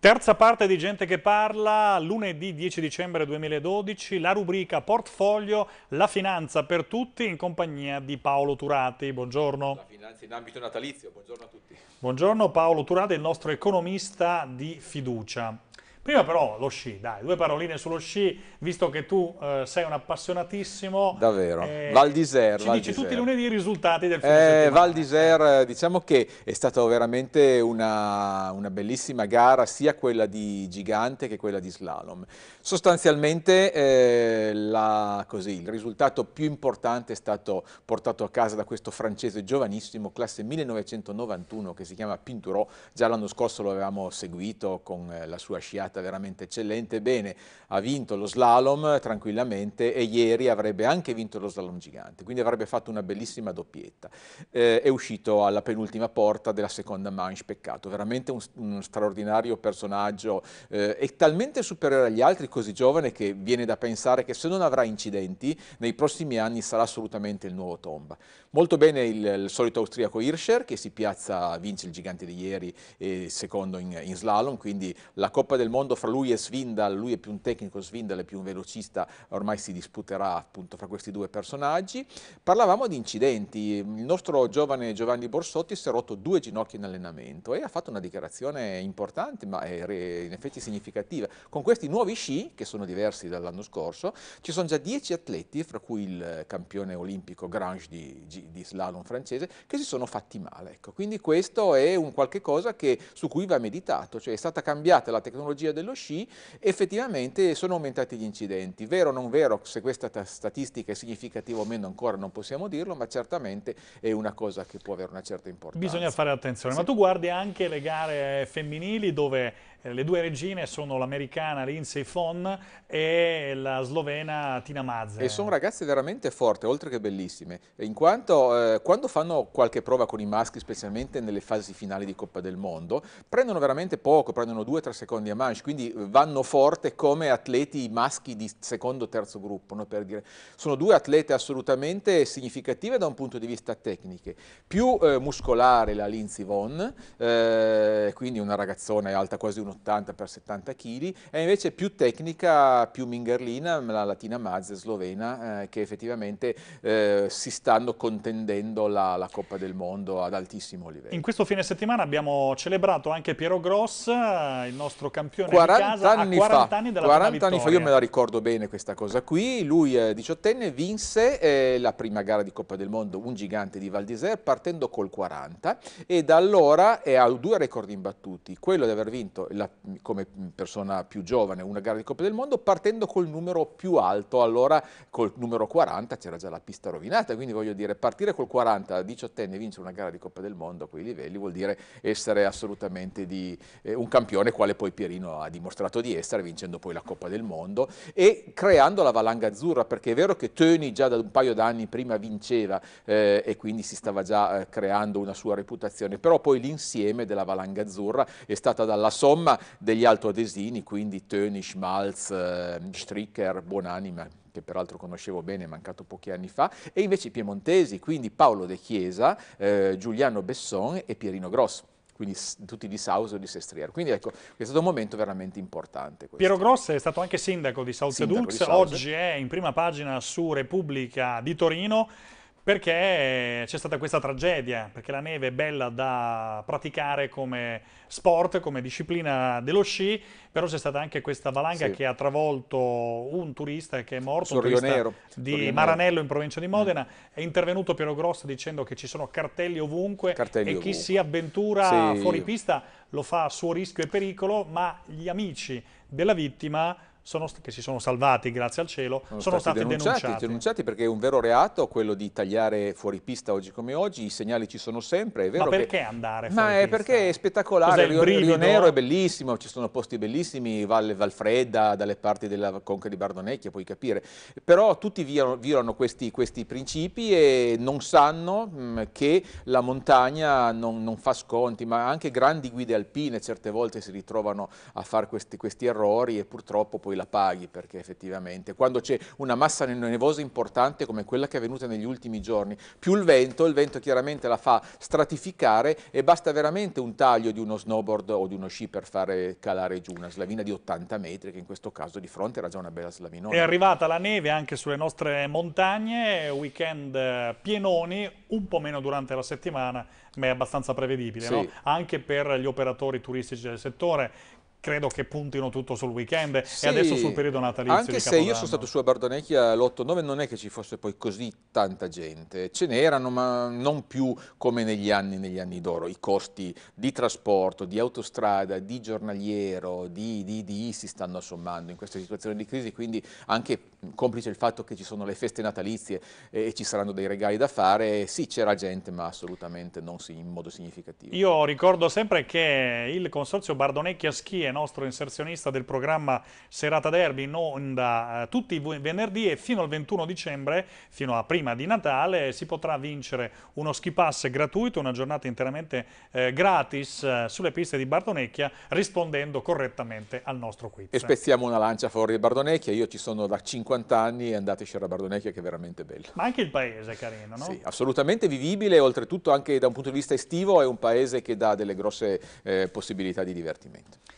Terza parte di Gente che parla, lunedì 10 dicembre 2012, la rubrica Portfolio, la finanza per tutti in compagnia di Paolo Turati. Buongiorno. La finanza in ambito natalizio, buongiorno a tutti. Buongiorno Paolo Turati, il nostro economista di fiducia. Prima però lo sci, dai, due paroline sullo sci, visto che tu eh, sei un appassionatissimo. Davvero, eh, Val d'Isère. Ci Val dici tutti i lunedì i risultati del fine eh, Val d'Isère, eh, diciamo che è stata veramente una, una, bellissima gara, sia quella di gigante che quella di slalom. Sostanzialmente eh, la, così, il risultato più importante è stato portato a casa da questo francese giovanissimo, classe 1991, che si chiama Pinturò. Già l'anno scorso lo avevamo seguito con eh, la sua sciata stata veramente eccellente, bene, ha vinto lo slalom tranquillamente e ieri avrebbe anche vinto lo slalom gigante, quindi avrebbe fatto una bellissima doppietta. Eh, è uscito alla penultima porta della seconda manche, peccato, veramente un, un straordinario personaggio, eh, è talmente superiore agli altri, così giovane, che viene da pensare che se non avrà incidenti nei prossimi anni sarà assolutamente il nuovo Tomba. Molto bene il, il solito austriaco Hirscher che si piazza, vince il gigante di ieri e secondo in, in slalom, quindi la Coppa del Mondo sfondo fra lui e Svindal, lui è più un tecnico, Svindal è più un velocista, ormai si disputerà appunto fra questi due personaggi. Parlavamo di incidenti, il nostro giovane Giovanni Borsotti si è rotto due ginocchi in allenamento e ha fatto una dichiarazione importante ma in effetti significativa. Con questi nuovi sci, che sono diversi dall'anno scorso, ci sono già dieci atleti, fra cui il campione olimpico Grange di, di slalom francese, che si sono fatti male. Ecco. Quindi questo è un qualche cosa che, su cui va meditato, cioè è stata cambiata la tecnologia patologia dello sci, effettivamente sono aumentati gli incidenti. Vero o non vero, se questa statistica è significativa o meno ancora non possiamo dirlo, ma certamente è una cosa che può avere una certa importanza. Bisogna fare attenzione, sì. ma tu guardi anche le gare femminili dove eh, le due regine sono l'americana Lindsay Fon e la slovena Tina Mazza. E sono ragazze veramente forti, oltre che bellissime, in quanto eh, quando fanno qualche prova con i maschi, specialmente nelle fasi finali di Coppa del Mondo, prendono veramente poco, prendono due o tre secondi a manche, quindi vanno forte come atleti maschi di secondo o terzo gruppo, no? per dire. Sono due atlete assolutamente significative da un punto di vista tecniche. Più eh, muscolare la Lindsay Von, eh, quindi una ragazzona alta quasi 1,90 un 80 x 70 kg, e invece più tecnica, più mingerlina, la Latina Mazze slovena, eh, che effettivamente eh, si stanno contendendo la, la, Coppa del Mondo ad altissimo livello. In questo fine settimana abbiamo celebrato anche Piero Gross, eh, il nostro campione 40 di casa, anni 40 fa, anni dalla 40 anni fa, io me la ricordo bene questa cosa qui, lui eh, 18enne vinse eh, la prima gara di Coppa del Mondo, un gigante di Val d'Isère, partendo col 40 e da allora ha due record imbattuti, quello di aver vinto la, come persona più giovane una gara di Coppa del Mondo partendo col numero più alto, allora col numero 40 c'era già la pista rovinata, quindi voglio dire partire col 40 a 18 anni e vincere una gara di Coppa del Mondo a quei livelli vuol dire essere assolutamente di, eh, un campione quale poi Pierino ha dimostrato di essere vincendo poi la Coppa del Mondo e creando la valanga azzurra perché è vero che Tony già da un paio d'anni prima vinceva eh, e quindi si stava già eh, creando una sua reputazione, però poi l'insieme della valanga azzurra è stata dalla somma insomma degli altoadesini, quindi Töni, Schmalz, ehm, Stricker, Buonanima, che peraltro conoscevo bene, è mancato pochi anni fa, e invece i piemontesi, quindi Paolo De Chiesa, eh, Giuliano Besson e Pierino Grosso quindi tutti di Sauso e di Sestriero. Quindi ecco, è stato un momento veramente importante. Questo. Piero Grosso è stato anche sindaco di Sauso Dux, oggi è in prima pagina su Repubblica di Torino perché c'è stata questa tragedia, perché la neve è bella da praticare come sport, come disciplina dello sci, però c'è stata anche questa valanga sì. che ha travolto un turista che è morto, Sul un turista Nero. di Sul Maranello in provincia di mm. Modena, mm. è intervenuto Piero Grossa dicendo che ci sono cartelli ovunque cartelli e ovunque. chi si avventura sì. fuori pista lo fa a suo rischio e pericolo, ma gli amici della vittima sono, che si sono salvati grazie al cielo, sono, sono stati, stati denunciati, stati denunciati. perché è un vero reato quello di tagliare fuori pista oggi come oggi, i segnali ci sono sempre, è vero. Ma perché che... andare fuori pista? Ma è perché è spettacolare, Rio, Rio, Nero è bellissimo, ci sono posti bellissimi, Valle Valfredda, dalle parti della Conca di Bardonecchia, puoi capire, però tutti violano questi, questi principi e non sanno mh, mm, che la montagna non, non, fa sconti, ma anche grandi guide alpine certe volte si ritrovano a fare questi, questi errori e purtroppo poi la paghi perché effettivamente quando c'è una massa nevosa importante come quella che è avvenuta negli ultimi giorni, più il vento, il vento chiaramente la fa stratificare e basta veramente un taglio di uno snowboard o di uno sci per fare calare giù una slavina di 80 metri che in questo caso di fronte era già una bella slavinona. È arrivata la neve anche sulle nostre montagne, weekend eh, pienoni, un po' meno durante la settimana ma è abbastanza prevedibile, sì. no? anche per gli operatori turistici del settore credo che puntino tutto sul weekend sì, e adesso sul periodo natalizio anche diciamo, se io sono stato su a Bardonecchia l'8-9 non è che ci fosse poi così tanta gente ce n'erano ma non più come negli anni, negli anni d'oro i costi di trasporto di autostrada, di giornaliero di, di, di si stanno assommando in questa situazione di crisi quindi anche complice il fatto che ci sono le feste natalizie e ci saranno dei regali da fare sì c'era gente ma assolutamente non in modo significativo io ricordo sempre che il consorzio Bardonecchia Schieno nostro inserzionista del programma Serata Derby in onda eh, tutti i venerdì e fino al 21 dicembre, fino a prima di Natale, si potrà vincere uno ski pass gratuito, una giornata interamente eh, gratis eh, sulle piste di Bardonecchia rispondendo correttamente al nostro quiz. E spezziamo una lancia fuori di Bardonecchia, io ci sono da 50 anni e andateci a Bardonecchia che è veramente bello. Ma anche il paese è carino, no? Sì, assolutamente vivibile, oltretutto anche da un punto di vista estivo è un paese che dà delle grosse eh, possibilità di divertimento.